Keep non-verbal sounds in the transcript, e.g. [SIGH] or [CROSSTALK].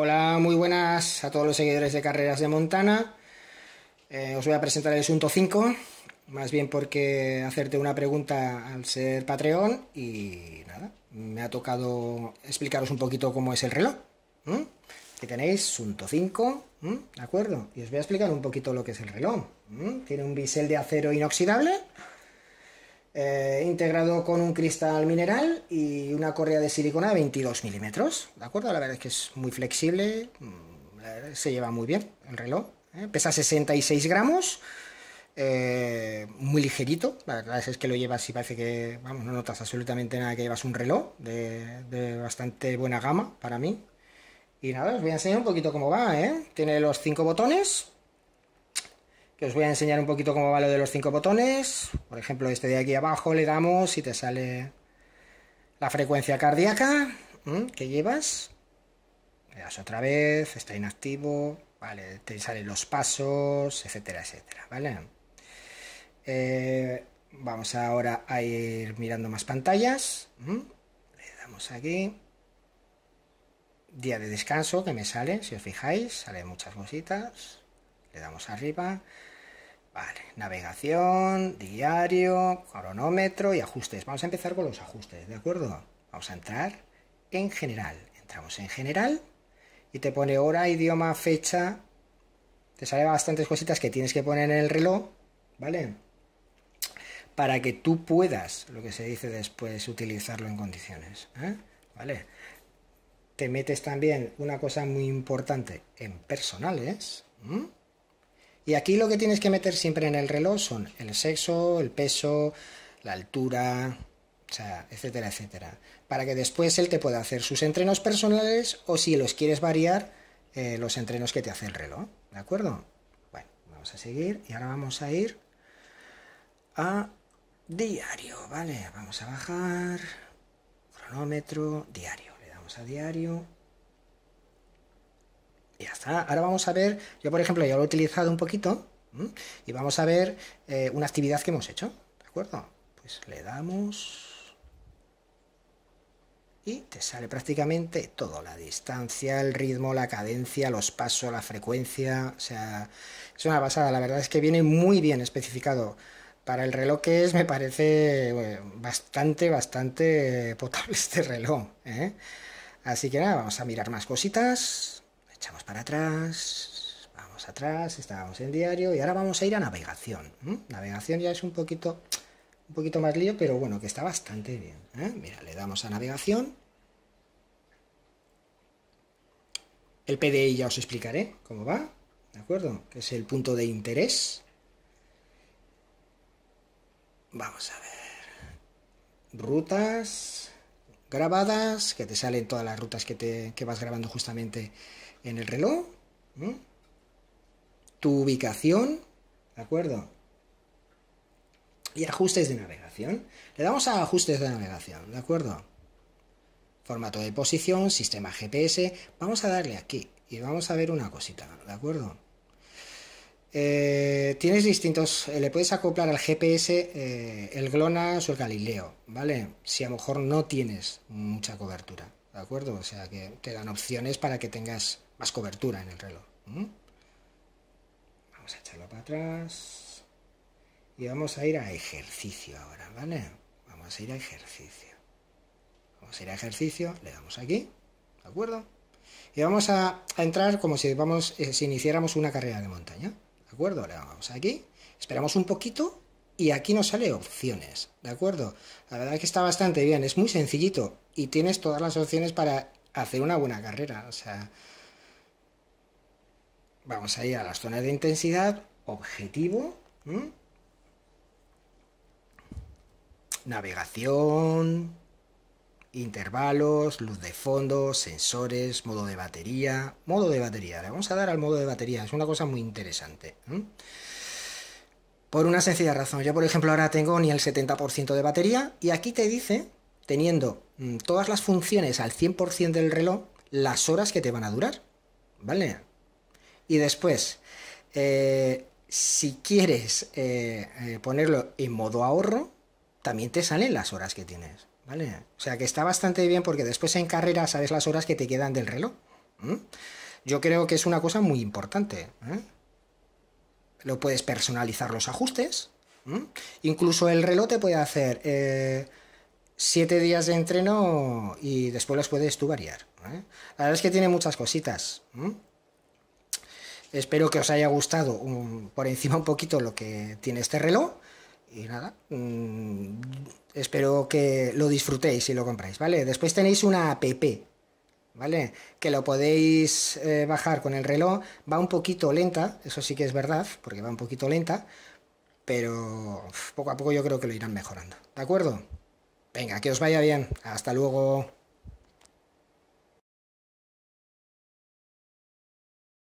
Hola, muy buenas a todos los seguidores de Carreras de Montana. Eh, os voy a presentar el asunto 5, más bien porque hacerte una pregunta al ser Patreon y nada, me ha tocado explicaros un poquito cómo es el reloj. aquí Que tenéis asunto 5, ¿de acuerdo? Y os voy a explicar un poquito lo que es el reloj. Tiene un bisel de acero inoxidable eh, integrado con un cristal mineral y una correa de silicona de 22 milímetros. ¿De acuerdo? La verdad es que es muy flexible, mm, se lleva muy bien el reloj. ¿eh? Pesa 66 gramos, eh, muy ligerito. La verdad es que lo llevas y parece que vamos, no notas absolutamente nada que llevas un reloj de, bastante buena gama para mí. Y nada, os voy a enseñar un poquito cómo va. Tiene los cinco botones que os voy a enseñar un poquito cómo va lo de los cinco botones. Por ejemplo, este de aquí abajo le damos y te sale la frecuencia cardíaca que llevas. Le das otra vez, está inactivo, vale, te salen los pasos, etcétera, etcétera, ¿vale? Eh, vamos ahora a ir mirando más pantallas. Le damos aquí. Día de descanso que me sale, si os fijáis, sale muchas cositas damos arriba. Vale, navegación, diario, cronómetro y ajustes. Vamos a empezar con los ajustes, ¿de acuerdo? Vamos a entrar en general. Entramos en general y te pone hora, idioma, fecha. Te sale bastantes cositas que tienes que poner en el reloj, ¿vale? Para que tú puedas, lo que se dice después, utilizarlo en condiciones. ¿eh? ¿Vale? Te metes también una cosa muy importante en personales. Y aquí lo que tienes que meter siempre en el reloj son el sexo, el peso, la altura, etcétera, etcétera. Para que después él te pueda hacer sus entrenos personales o si los quieres variar, eh, los entrenos que te hace el reloj. ¿De acuerdo? Bueno, vamos a seguir y ahora vamos a ir a diario, ¿vale? Vamos a bajar, cronómetro, diario. Le damos a diario. Ah, ahora vamos a ver, yo por ejemplo ya lo he utilizado un poquito y vamos a ver eh, una actividad que hemos hecho, ¿de acuerdo? Pues le damos y te sale prácticamente todo, la distancia, el ritmo, la cadencia, los pasos, la frecuencia, o sea, es una pasada la verdad es que viene muy bien especificado. Para el reloj que es, me parece eh, bastante, bastante potable [LAUGHS] este reloj. ¿eh? Así que nada, vamos a mirar más cositas. Echamos para atrás, vamos atrás, estábamos en diario y ahora vamos a ir a navegación. Navegación ya es un poquito, un poquito más lío, pero bueno, que está bastante bien. ¿eh? Mira, le damos a navegación. El PDI ya os explicaré cómo va, ¿de acuerdo? Que es el punto de interés. Vamos a ver. Rutas grabadas, que te salen todas las rutas que, te, que vas grabando justamente en el reloj, tu ubicación, ¿de acuerdo? Y ajustes de navegación. Le damos a ajustes de navegación, ¿de acuerdo? Formato de posición, sistema GPS. Vamos a darle aquí y vamos a ver una cosita, ¿de acuerdo? Eh, tienes distintos, eh, le puedes acoplar al GPS eh, el GLONASS o el Galileo, ¿vale? Si a lo mejor no tienes mucha cobertura. ¿De acuerdo? O sea, que te dan opciones para que tengas más cobertura en el reloj. Vamos a echarlo para atrás. Y vamos a ir a ejercicio ahora, ¿vale? Vamos a ir a ejercicio. Vamos a ir a ejercicio, le damos aquí, ¿de acuerdo? Y vamos a, entrar como si, vamos, eh, si iniciáramos una carrera de montaña, ¿de acuerdo? Le damos aquí, esperamos un poquito y aquí nos sale opciones, ¿de acuerdo? La verdad es que está bastante bien, es muy sencillito y tienes todas las opciones para hacer una buena carrera, Vamos a ir a las zonas de intensidad, objetivo, navegación, intervalos, luz de fondo, sensores, modo de batería, modo de batería, le vamos a dar al modo de batería, es una cosa muy interesante. Por una sencilla razón. Yo, por ejemplo, ahora tengo ni el 70% de batería y aquí te dice, teniendo mm, todas las funciones al 100% del reloj, las horas que te van a durar. ¿Vale? Y después, eh, si quieres eh, eh, ponerlo en modo ahorro, también te salen las horas que tienes. ¿Vale? O sea que está bastante bien porque después en carrera sabes las horas que te quedan del reloj. Yo creo que es una cosa muy importante lo puedes personalizar los ajustes. Incluso el reloj te puede hacer eh, siete días de entreno y después los puedes tú variar. ¿eh? La verdad es que tiene muchas cositas. Espero que os haya gustado por encima un poquito lo que tiene este reloj. Y nada, mm, espero que lo disfrutéis y lo compráis, ¿vale? Después tenéis una app ¿vale? Que lo podéis eh, bajar con el reloj, va un poquito lenta, eso sí que es verdad, porque va un poquito lenta, pero poco a poco yo creo que lo irán mejorando, ¿de acuerdo? Venga, que os vaya bien, hasta luego.